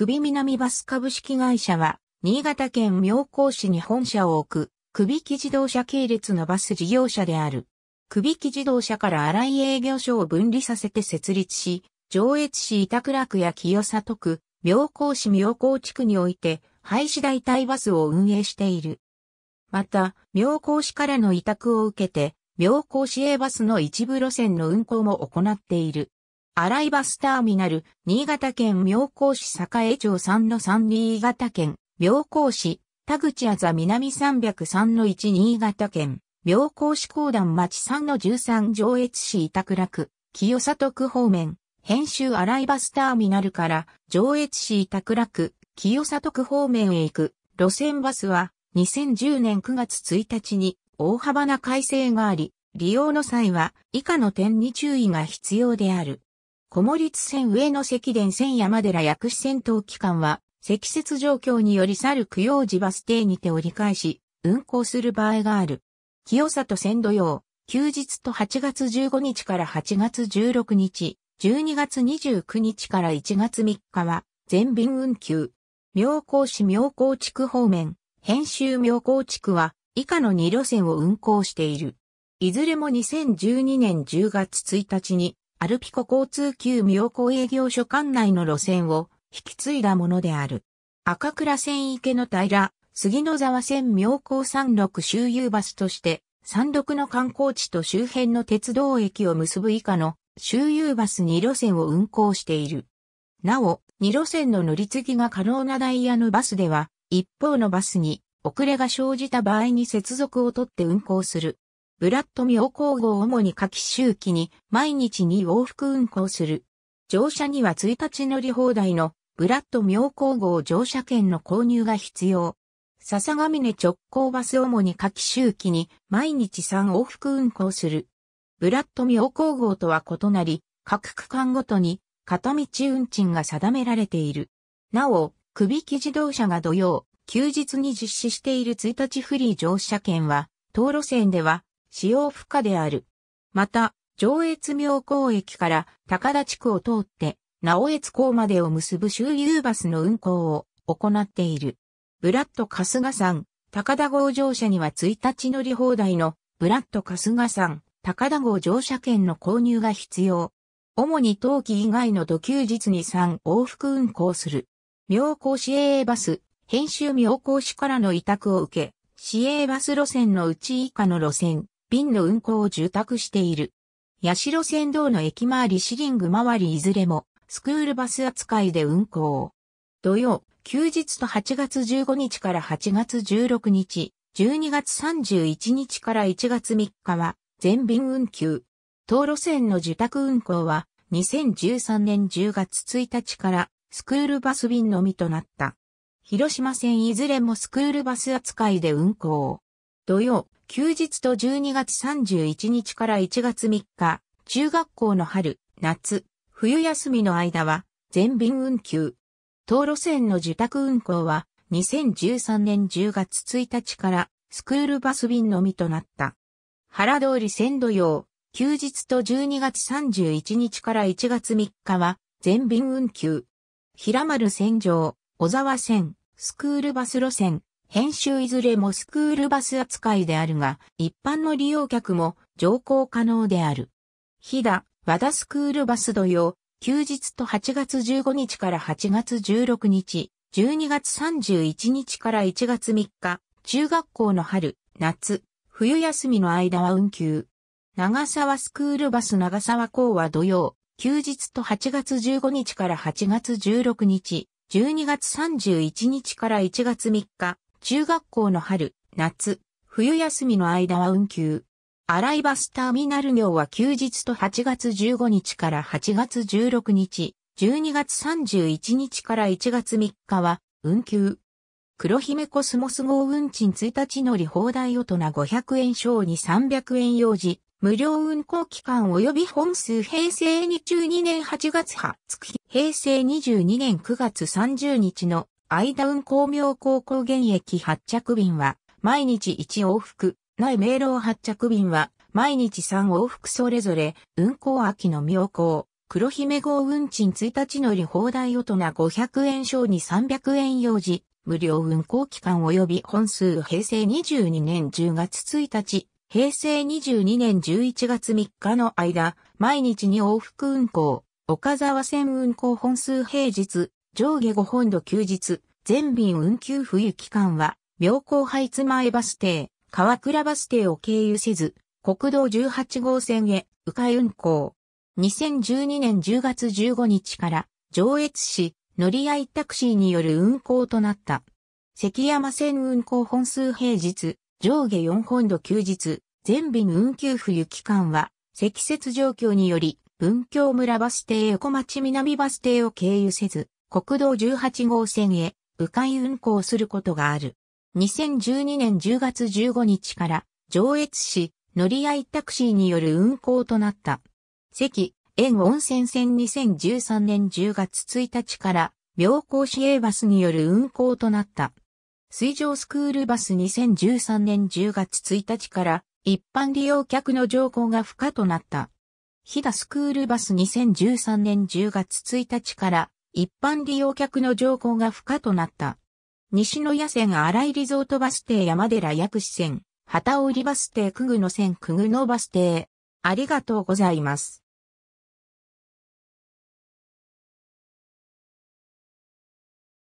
首南バス株式会社は、新潟県妙高市に本社を置く、首木自動車系列のバス事業者である。首木自動車から新井営業所を分離させて設立し、上越市板倉区や清里区、妙高市妙高地区において、廃止代替バスを運営している。また、妙高市からの委託を受けて、妙高市営バスの一部路線の運行も行っている。ライバスターミナル、新潟県妙高市栄町3の3新潟県、妙高市、田口あざ南303の1新潟県、妙高市高段町3の13上越市板倉区、清里区方面、編集ライバスターミナルから上越市板倉区、清里区方面へ行く路線バスは2010年9月1日に大幅な改正があり、利用の際は以下の点に注意が必要である。小森津線上野関電線山寺薬師線等期間は、積雪状況により去る供養寺バス停にて折り返し、運行する場合がある。清里線土曜、休日と8月15日から8月16日、12月29日から1月3日は、全便運休。妙高市妙高地区方面、編集妙高地区は、以下の2路線を運行している。いずれも2012年10月1日に、アルピコ交通級妙高営業所管内の路線を引き継いだものである。赤倉線池の平、杉野沢線妙高山麓周遊バスとして、山麓の観光地と周辺の鉄道駅を結ぶ以下の周遊バス2路線を運行している。なお、2路線の乗り継ぎが可能なダイヤのバスでは、一方のバスに遅れが生じた場合に接続を取って運行するブラッド妙高号を主に夏季周期に毎日に往復運行する。乗車には1日乗り放題のブラッド妙高号乗車券の購入が必要。笹ヶ峰直行バス主に夏季周期に毎日3往復運行する。ブラッド妙高号とは異なり、各区間ごとに片道運賃が定められている。なお、首引き自動車が土曜、休日に実施している1日フリー乗車券は、当路線では使用不可である。また、上越妙高駅から高田地区を通って、直越港までを結ぶ周遊バスの運行を行っている。ブラッドカガさ山、高田号乗車には1日乗り放題のブラッドカガさ山、高田号乗車券の購入が必要。主に冬季以外の土休日に3往復運行する。妙高市営バス、編集妙高市からの委託を受け、市営バス路線のうち以下の路線、便の運行を受託している。八代線道の駅周りシリング周りいずれもスクールバス扱いで運行。土曜、休日と8月15日から8月16日、12月31日から1月3日は全便運休。当路線の受託運行は2013年10月1日からスクールバス便のみとなった。広島線いずれもスクールバス扱いで運行。土曜、休日と12月31日から1月3日、中学校の春、夏、冬休みの間は全便運休。当路線の受託運行は2013年10月1日からスクールバス便のみとなった。原通り線土用、休日と12月31日から1月3日は全便運休。平丸線上、小沢線、スクールバス路線、編集いずれもスクールバス扱いであるが、一般の利用客も乗降可能である。日田、和田スクールバス土曜、休日と8月15日から8月16日、12月31日から1月3日、中学校の春、夏、冬休みの間は運休。長沢スクールバス長沢校は土曜、休日と8月15日から8月16日、12月31日から1月3日、中学校の春、夏、冬休みの間は運休。アライバスターミナル業は休日と8月15日から8月16日、12月31日から1月3日は運休。黒姫コスモス号運賃1日乗り放題大人500円小に300円用事、無料運行期間及び本数平成22年8月20日、平成22年9月30日のアイダウン工業高校現役発着便は、毎日1往復、内明朗発着便は、毎日3往復それぞれ、運行秋の妙高、黒姫号運賃1日乗り放題大人500円賞に300円用事、無料運行期間及び本数平成22年10月1日、平成22年11月3日の間、毎日に往復運行、岡沢線運行本数平日、上下5本土休日、全便運休冬期間は、妙高配津前バス停、川倉バス停を経由せず、国道18号線へ、迂回運行。2012年10月15日から、上越市、乗り合いタクシーによる運行となった。関山線運行本数平日、上下4本土休日、全便運休冬期間は、積雪状況により、文京村バス停横町南バス停を経由せず、国道18号線へ迂回運行することがある。2012年10月15日から上越市乗り合いタクシーによる運行となった。関、沿温泉線2013年10月1日から妙高市営バスによる運行となった。水上スクールバス2013年10月1日から一般利用客の乗降が不可となった。飛騨スクールバス2013年10月1日から一般利用客の乗降が不可となった。西野野線荒井リゾートバス停山寺薬師線、旗織バス停久具の線久具のバス停。ありがとうございます。